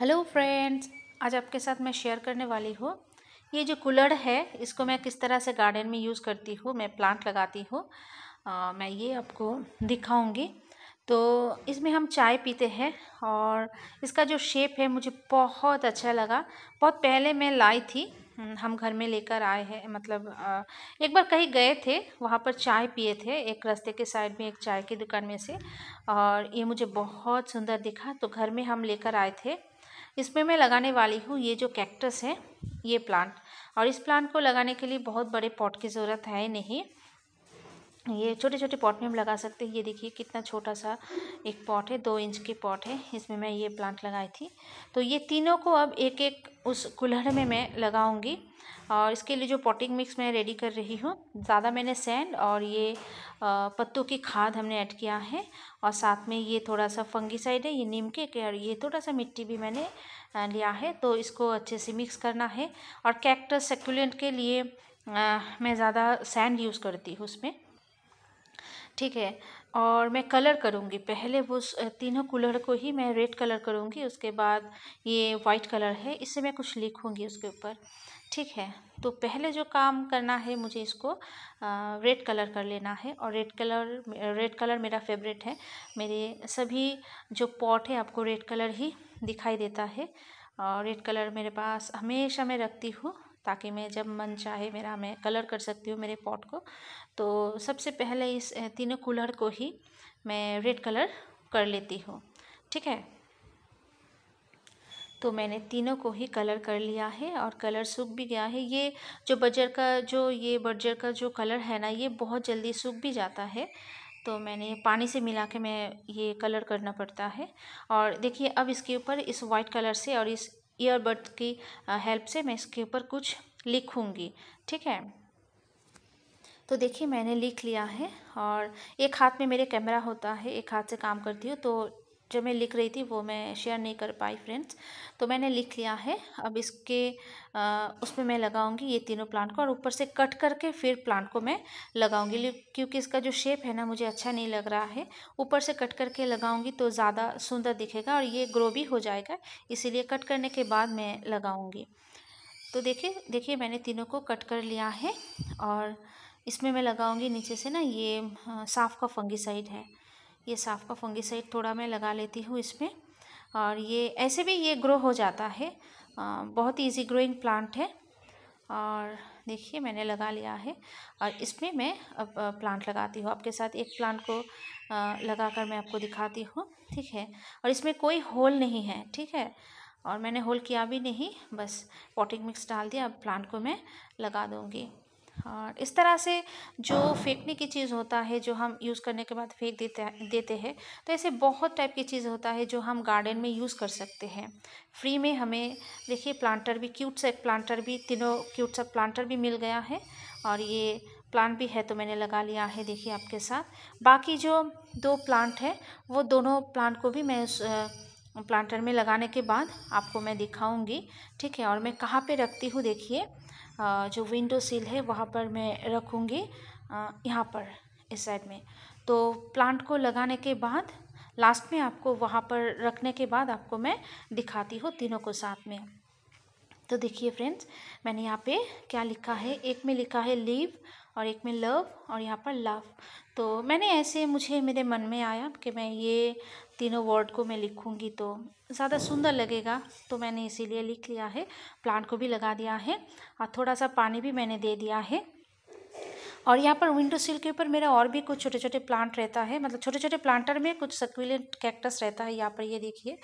hello friends आज आपके साथ मैं शेयर करने वाली हूँ ये जो कूलर है इसको मैं किस तरह से गार्डन में यूज़ करती हूँ मैं प्लांट लगाती हूँ मैं ये आपको दिखाऊंगी तो इसमें हम चाय पीते हैं और इसका जो शेप है मुझे बहुत अच्छा लगा बहुत पहले मैं लाई थी हम्म, हम घर में लेकर आए हैं मतलब एक बार कहीं गए थे वहाँ पर चाय पिए थे एक रास्ते के साइड में एक चाय की दुकान में से और ये मुझे बहुत सुंदर दिखा तो घर में हम लेकर आए थे इसमें मैं लगाने वाली हूँ ये जो कैक्टस है ये प्लांट और इस प्लांट को लगाने के लिए बहुत बड़े पॉट की ज़रूरत है नहीं ये छोटे छोटे पॉट में हम लगा सकते हैं ये देखिए कितना छोटा सा एक पॉट है दो इंच के पॉट है इसमें मैं ये प्लांट लगाई थी तो ये तीनों को अब एक एक उस कुल्हड़ में मैं लगाऊंगी और इसके लिए जो पॉटिंग मिक्स मैं रेडी कर रही हूँ ज़्यादा मैंने सैंड और ये पत्तों की खाद हमने ऐड किया है और साथ में ये थोड़ा सा फंगीसाइड है ये नीम के और ये थोड़ा सा मिट्टी भी मैंने लिया है तो इसको अच्छे से मिक्स करना है और कैक्टस सेक्यूलेंट के लिए मैं ज़्यादा सैंड यूज़ करती हूँ उसमें ठीक है और मैं कलर करूँगी पहले वो तीनों कलर को ही मैं रेड कलर करूँगी उसके बाद ये वाइट कलर है इससे मैं कुछ लिखूँगी उसके ऊपर ठीक है तो पहले जो काम करना है मुझे इसको रेड कलर कर लेना है और रेड कलर रेड कलर मेरा फेवरेट है मेरे सभी जो पॉट है आपको रेड कलर ही दिखाई देता है और रेड कलर मेरे पास हमेशा मैं रखती हूँ ताकि मैं जब मन चाहे मेरा मैं कलर कर सकती हूँ मेरे पॉट को तो सबसे पहले इस तीनों कूलर को ही मैं रेड कलर कर लेती हूँ ठीक है तो मैंने तीनों को ही कलर कर लिया है और कलर सूख भी गया है ये जो बजर का जो ये बजर का जो कलर है ना ये बहुत जल्दी सूख भी जाता है तो मैंने पानी से मिला के मैं ये कलर करना पड़ता है और देखिए अब इसके ऊपर इस वाइट कलर से और इस ईयरबड की हेल्प से मैं इसके ऊपर कुछ लिखूँगी ठीक है तो देखिए मैंने लिख लिया है और एक हाथ में मेरे कैमरा होता है एक हाथ से काम करती हूँ तो जो मैं लिख रही थी वो मैं शेयर नहीं कर पाई फ्रेंड्स तो मैंने लिख लिया है अब इसके उसमें मैं लगाऊंगी ये तीनों प्लांट को और ऊपर से कट करके फिर प्लांट को मैं लगाऊंगी क्योंकि इसका जो शेप है ना मुझे अच्छा नहीं लग रहा है ऊपर से कट करके लगाऊंगी तो ज़्यादा सुंदर दिखेगा और ये ग्रो भी हो जाएगा इसीलिए कट करने के बाद मैं लगाऊँगी तो देखिए देखिए मैंने तीनों को कट कर लिया है और इसमें मैं लगाऊँगी नीचे से ना ये साफ़ का फंगी है ये साफ का फंगिसाइड थोड़ा मैं लगा लेती हूँ इसमें और ये ऐसे भी ये ग्रो हो जाता है आ, बहुत इजी ग्रोइंग प्लांट है और देखिए मैंने लगा लिया है और इसमें मैं अब प्लांट लगाती हूँ आपके साथ एक प्लांट को लगा कर मैं आपको दिखाती हूँ ठीक है और इसमें कोई होल नहीं है ठीक है और मैंने होल किया भी नहीं बस पॉटिंग मिक्स डाल दिया अब प्लांट को मैं लगा दूँगी और हाँ, इस तरह से जो फेंकने की चीज़ होता है जो हम यूज़ करने के बाद फेंक देते देते हैं तो ऐसे बहुत टाइप की चीज़ होता है जो हम गार्डन में यूज़ कर सकते हैं फ्री में हमें देखिए प्लांटर भी क्यूट सा प्लांटर भी तीनों क्यूट सा प्लांटर भी मिल गया है और ये प्लांट भी है तो मैंने लगा लिया है देखिए आपके साथ बाकी जो दो प्लांट है वो दोनों प्लांट को भी मैं उस प्लांटर में लगाने के बाद आपको मैं दिखाऊंगी ठीक है और मैं कहाँ पे रखती हूँ देखिए जो विंडो सील है वहाँ पर मैं रखूँगी यहाँ पर इस साइड में तो प्लांट को लगाने के बाद लास्ट में आपको वहाँ पर रखने के बाद आपको मैं दिखाती हूँ तीनों को साथ में तो देखिए फ्रेंड्स मैंने यहाँ पे क्या लिखा है एक में लिखा है लीव और एक में लव और यहाँ पर लव तो मैंने ऐसे मुझे मेरे मन में आया कि मैं ये तीनों वर्ड को मैं लिखूँगी तो ज़्यादा सुंदर लगेगा तो मैंने इसीलिए लिख लिया है प्लांट को भी लगा दिया है और थोड़ा सा पानी भी मैंने दे दिया है और यहाँ पर विंडो सील के ऊपर मेरा और भी कुछ छोटे छोटे प्लांट रहता है मतलब छोटे छोटे प्लांटर में कुछ सक्विलेंट कैक्टस रहता है यहाँ पर ये देखिए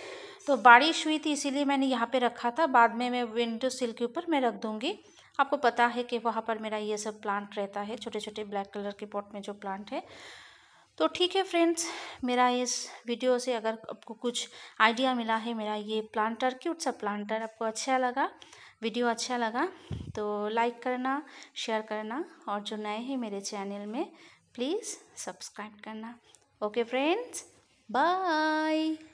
तो बारिश हुई थी इसीलिए मैंने यहाँ पर रखा था बाद में मैं विंडो सील के ऊपर मैं रख दूँगी आपको पता है कि वहाँ पर मेरा ये सब प्लांट रहता है छोटे छोटे ब्लैक कलर के पॉट में जो प्लांट है तो ठीक है फ्रेंड्स मेरा इस वीडियो से अगर आपको कुछ आइडिया मिला है मेरा ये प्लांटर क्यूट सा प्लांटर आपको अच्छा लगा वीडियो अच्छा लगा तो लाइक करना शेयर करना और जो नए हैं मेरे चैनल में प्लीज़ सब्सक्राइब करना ओके फ्रेंड्स बाय